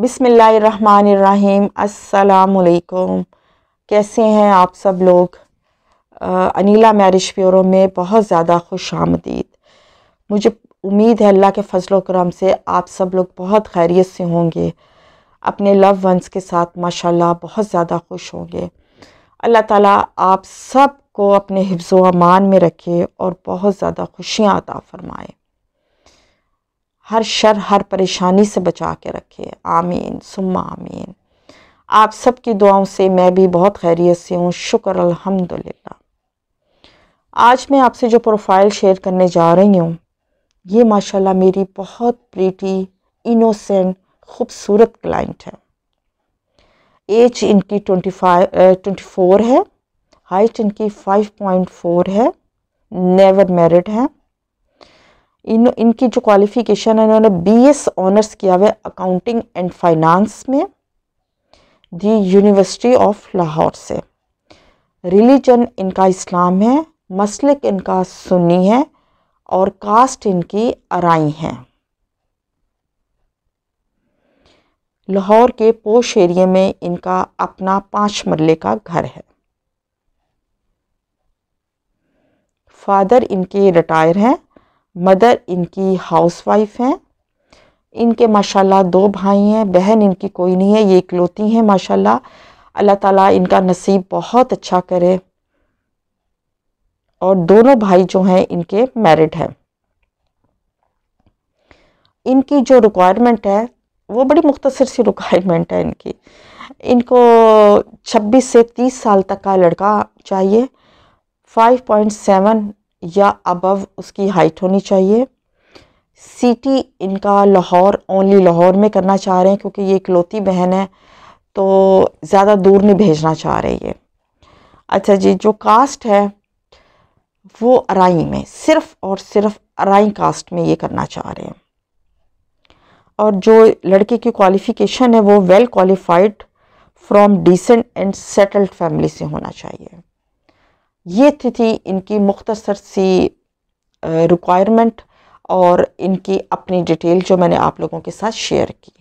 बिसमीम् अल्लाम कैसे हैं आप सब लोग आ, अनीला मैरिज प्योरो में बहुत ज़्यादा खुश आमदीद मुझे उम्मीद है अल्लाह के फजल करम से आप सब लोग बहुत खैरियत से होंगे अपने लव वंस के साथ माशाल्लाह बहुत ज़्यादा खुश होंगे अल्लाह ताला आप सब को अपने हिफ्ज़ अमान में रखे और बहुत ज़्यादा खुशियाँ अता फ़रमाएँ हर शर हर परेशानी से बचा के रखे आमीन सुम्मा आमीन आप सब की दुआओं से मैं भी बहुत खैरियत से हूँ शुक्र अल्हम्दुलिल्लाह आज मैं आपसे जो प्रोफाइल शेयर करने जा रही हूँ ये माशाल्लाह मेरी बहुत प्रीटी इनोसेंट खूबसूरत क्लाइंट है एज इनकी ट्वेंटी फाइव ट्वेंटी फोर है हाइट इनकी फाइव पॉइंट फोर है नेवर मैरिड है इन इनकी जो क्वालिफिकेशन है इन्होंने बीएस ऑनर्स किया हुआ है अकाउंटिंग एंड फाइनेंस में दी यूनिवर्सिटी ऑफ लाहौर से रिलीजन इनका इस्लाम है मसलिक इनका सुन्नी है और कास्ट इनकी अराई है लाहौर के पोश एरिए में इनका अपना पांच मरले का घर है फादर इनके रिटायर हैं मदर इनकी हाउसवाइफ हैं इनके माशाल्लाह दो भाई हैं बहन इनकी कोई नहीं है ये इकलौती हैं माशाल्लाह अल्लाह ताला इनका नसीब बहुत अच्छा करे और दोनों भाई जो हैं इनके मैरिड हैं इनकी जो रिक्वायरमेंट है वो बड़ी मुख्तसर सी रिक्वायरमेंट है इनकी इनको 26 से 30 साल तक का लड़का चाहिए 5.7 या अबव उसकी हाइट होनी चाहिए सिटी इनका लाहौर ओनली लाहौर में करना चाह रहे हैं क्योंकि ये इकलौती बहन है तो ज़्यादा दूर नहीं भेजना चाह रहे ये अच्छा जी जो कास्ट है वो अराई में सिर्फ़ और सिर्फ अराई कास्ट में ये करना चाह रहे हैं और जो लड़के की क्वालिफ़िकेशन है वो well qualified from decent and settled family से होना चाहिए ये थी, थी इनकी मुख्तसर सी रिक्वायरमेंट और इनकी अपनी डिटेल जो मैंने आप लोगों के साथ शेयर की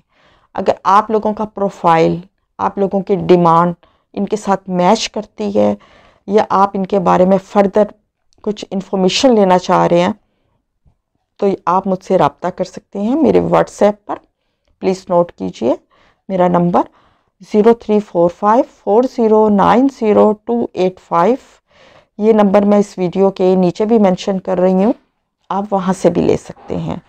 अगर आप लोगों का प्रोफाइल आप लोगों की डिमांड इनके साथ मैच करती है या आप इनके बारे में फ़र्दर कुछ इन्फॉर्मेशन लेना चाह रहे हैं तो आप मुझसे रबता कर सकते हैं मेरे व्हाट्सएप पर प्लीज़ नोट कीजिए मेरा number zero three four five four zero nine zero two eight five ये नंबर मैं इस वीडियो के नीचे भी मेंशन कर रही हूँ आप वहाँ से भी ले सकते हैं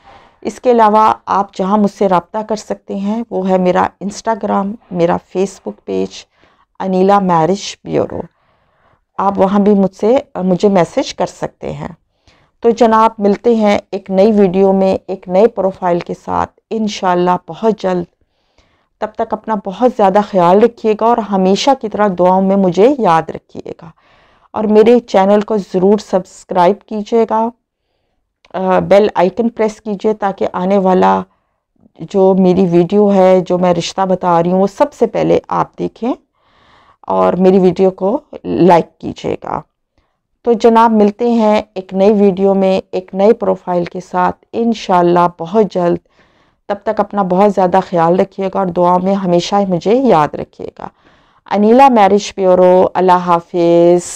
इसके अलावा आप जहाँ मुझसे रबता कर सकते हैं वो है मेरा इंस्टाग्राम मेरा Facebook page Anila marriage bureau आप वहाँ भी मुझसे मुझे मैसेज कर सकते हैं तो जनाब मिलते हैं एक नई वीडियो में एक नए प्रोफाइल के साथ इन बहुत जल्द तब तक अपना बहुत ज़्यादा ख्याल रखिएगा और हमेशा की तरह दुआओं में मुझे याद रखिएगा और मेरे चैनल को ज़रूर सब्सक्राइब कीजिएगा बेल आइकन प्रेस कीजिए ताकि आने वाला जो मेरी वीडियो है जो मैं रिश्ता बता रही हूँ वो सबसे पहले आप देखें और मेरी वीडियो को लाइक कीजिएगा तो जनाब मिलते हैं एक नई वीडियो में एक नए प्रोफाइल के साथ इन बहुत जल्द तब तक अपना बहुत ज़्यादा ख्याल रखिएगा और दुआ में हमेशा ही मुझे याद रखिएगा अनिला मैरिज ब्यूरो अल्लाह हाफिज़